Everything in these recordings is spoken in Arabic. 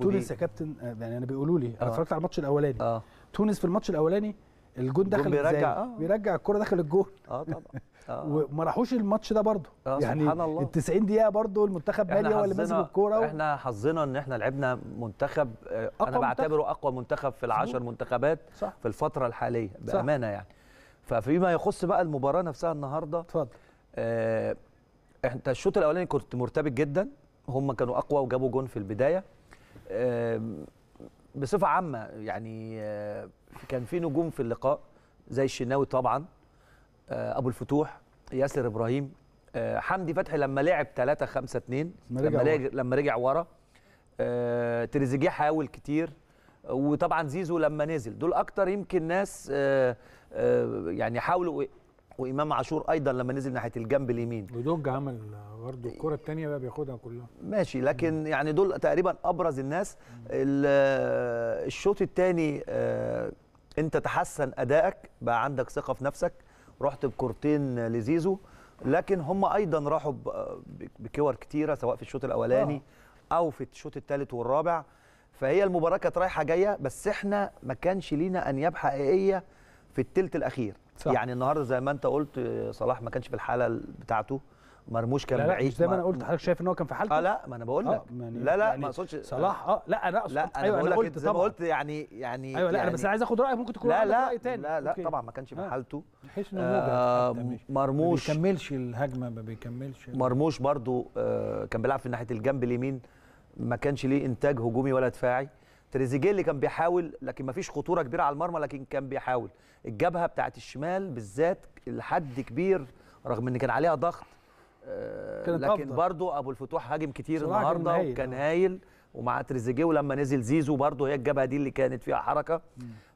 تونس يا كابتن آه، يعني انا بيقولوا لي انا آه. اتفرجت على الماتش الاولاني آه. تونس في الماتش الاولاني الجون دخل بيرجع آه. بيرجع الكره داخل الجون اه طبعا آه. وما راحوش الماتش ده برضه آه يعني سبحان الله ال 90 دقيقه برضه المنتخب مالي هو اللي ماسك الكوره احنا حظنا ان احنا لعبنا منتخب آه، انا بعتبره منتخب. اقوى منتخب في العشر منتخبات صح. في الفتره الحاليه بامانه صح. يعني ففيما يخص بقى المباراه نفسها النهارده اتفضل آه انت الشوط الاولاني كنت مرتبك جدا هم كانوا اقوى وجابوا جون في البدايه بصفه عامه يعني كان في نجوم في اللقاء زي الشناوي طبعا آه، ابو الفتوح ياسر ابراهيم آه، حمدي فتحي لما لعب 3 5 2 لما رجع لما رجع ورا آه، تريزيجيه حاول كتير وطبعا زيزو لما نزل دول اكتر يمكن ناس يعني حاولوا وامام عاشور ايضا لما نزل ناحيه الجنب اليمين ودوج عمل برضه الكره الثانيه بقى بياخدها كلها ماشي لكن مم. يعني دول تقريبا ابرز الناس الشوط الثاني انت آه، تحسن ادائك بقى عندك ثقه في نفسك رحت بكورتين لزيزو لكن هم ايضا راحوا بكور كتيره سواء في الشوط الاولاني آه. او في الشوط الثالث والرابع فهي المباراه كانت رايحه جايه بس احنا ما كانش لينا انياب حقيقيه في الثلث الاخير صح. يعني النهارده زي ما انت قلت صلاح ما كانش في الحاله بتاعته مرموش كان لا بعيد لا مش زي ما انا قلت حضرتك شايف ان هو كان في حالته اه لا ما انا بقول آه، لك آه يعني لا لا يعني ما اقصدش صلاح اه لا انا اقصد لا انا أيوة بقول لك زي ما قلت يعني يعني ايوه لا يعني انا بس عايز اخد رايك ممكن تكون لا لا راي تاني لا لا أوكي. طبعا ما كانش في آه، حالته تحس انه آه مرموش ما بيكملش الهجمه ما بيكملش مرموش برده آه كان بيلعب في ناحيه الجنب اليمين ما كانش ليه انتاج هجومي ولا دفاعي تريزيجيه اللي كان بيحاول لكن ما فيش خطوره كبيره على المرمى لكن كان بيحاول الجبهه بتاعت الشمال بالذات لحد كبير رغم ان كان عليها ضغط آه لكن أفضل. برضو ابو الفتوح هاجم كتير النهارده هايل. وكان آه. هايل ومع تريزيجيه ولما نزل زيزو برضو هي الجبهه دي اللي كانت فيها حركه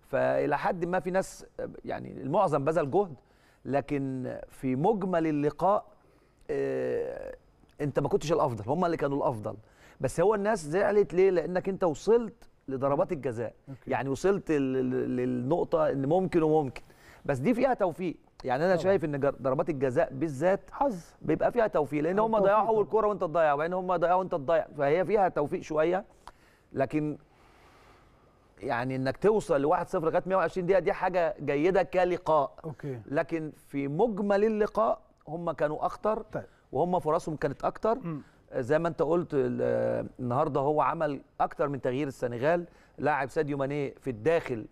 فالى حد ما في ناس يعني المعظم بذل جهد لكن في مجمل اللقاء آه، انت ما كنتش الافضل هم اللي كانوا الافضل بس هو الناس زعلت ليه لانك انت وصلت لضربات الجزاء أوكي. يعني وصلت للنقطه ان ممكن وممكن بس دي فيها توفيق يعني انا طبعا. شايف ان ضربات الجزاء بالذات حظ بيبقى فيها توفيق لان هم ضيعوا اول كوره وانت تضيع وبعدين هم ضيعوا وانت تضيع فهي فيها توفيق شويه لكن يعني انك توصل لواحد 1-0 لغايه 120 دقيقه دي حاجه جيده كلقاء أوكي. لكن في مجمل اللقاء هم كانوا اخطر طيب. وهم فرصهم كانت اكتر م. زي ما انت قلت النهارده هو عمل اكتر من تغيير السنغال لاعب ساديو ماني في الداخل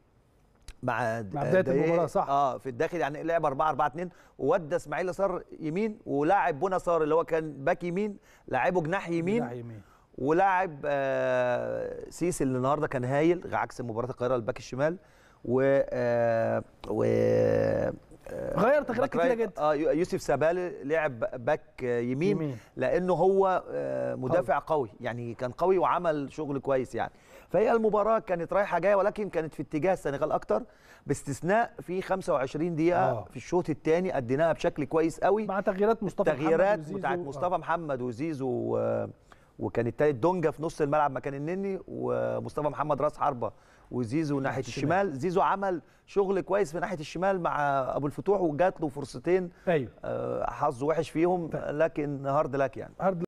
مع مع بدايه المباراه صح اه في الداخل يعني لعب 4 4 2 وودى اسماعيل صار يمين ولاعب بونا صار اللي هو كان باك يمين لاعبه جناح يمين جناح يمين ولاعب آه سيسي اللي النهارده كان هايل عكس مباراه القاهره الباك الشمال و آه و غير تغييرات آه، كتيره جدا اه يوسف سابالي لعب باك يمين, يمين. لانه هو آه، مدافع قوي. قوي يعني كان قوي وعمل شغل كويس يعني فهي المباراه كانت رايحه جايه ولكن كانت في اتجاه السنغال اكتر باستثناء في 25 دقيقه أوه. في الشوط الثاني اديناها بشكل كويس قوي مع تغييرات مصطفى محمد وزيزو تغييرات بتاعت مصطفى آه. محمد وزيزو, محمد وزيزو وكان التالت دونجا في نص الملعب مكان النني ومصطفى محمد راس حربه وزيزو ناحيه الشمال. الشمال زيزو عمل شغل كويس في ناحيه الشمال مع ابو الفتوح وجات له فرصتين ايوه آه، حظه وحش فيهم طيب. لكن هارد لك يعني هارد